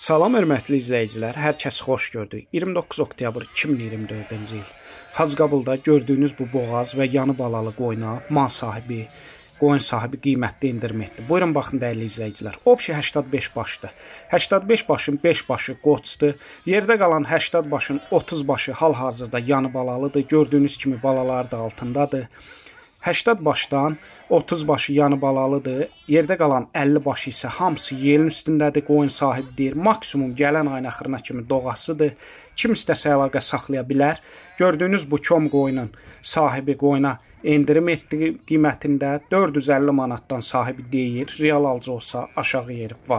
Salam hörmətli izləyicilər, hər kəs xoş gördük. 29 oktyabr 2024-cü il. Hacqabulda gördüyünüz bu boğaz və yanı balalı qoyuna mal sahibi qoyun sahibi qiymətli endirim etdi. Buyurun baxın dəyərli izləyicilər. Obşi 85 başdı. 85 başın 5 başı qoçdu. Yerdə qalan 80 başın 30 başı hal-hazırda yanı balalıdır. Gördüyünüz kimi balalar da altındadır. 80 başdan 30 başı yanı balalıdır. Yerdə qalan 50 başı isə hamısı yerin üstündədir, qoyun sahibi deyir. Maksimum gələn ayın axırına kimi doğasıdır. Kim istəsə əlaqə saxlaya bilər. Gördüyünüz bu kom qoyunun sahibi qoyuna endirim etdiyi qiymətində 450 manatdan sahibi deyir. Real alıcı olsa aşağı yeri var.